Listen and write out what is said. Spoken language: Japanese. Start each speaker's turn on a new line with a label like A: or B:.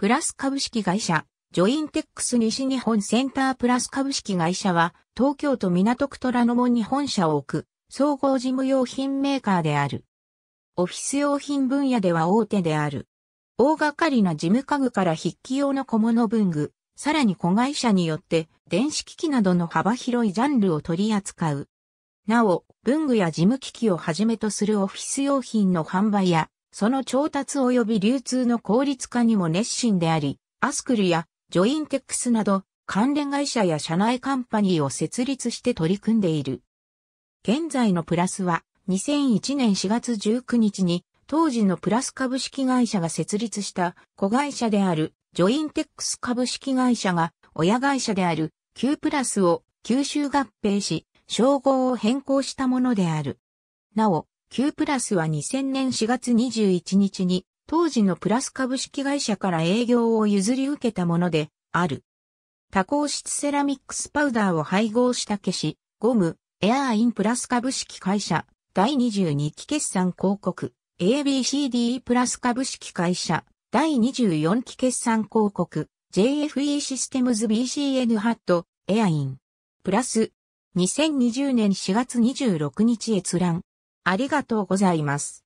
A: プラス株式会社、ジョインテックス西日本センタープラス株式会社は、東京都港区虎ノ門に本社を置く、総合事務用品メーカーである。オフィス用品分野では大手である。大掛かりな事務家具から筆記用の小物文具、さらに子会社によって電子機器などの幅広いジャンルを取り扱う。なお、文具や事務機器をはじめとするオフィス用品の販売やその調達及び流通の効率化にも熱心であり、アスクルやジョインテックスなど関連会社や社内カンパニーを設立して取り組んでいる。現在のプラスは2001年4月19日に当時のプラス株式会社が設立した子会社であるジョインテックス株式会社が親会社である Q プラスを吸収合併し、称号を変更したものである。なお、Q プラスは2000年4月21日に当時のプラス株式会社から営業を譲り受けたものである。多孔質セラミックスパウダーを配合した消し、ゴム、エアーインプラス株式会社、第22期決算広告、ABCDE プラス株式会社、第24期決算広告、JFE システムズ BCN ハット、エアイン。プラス、2020年4月26日閲覧、
B: ありがとうございます。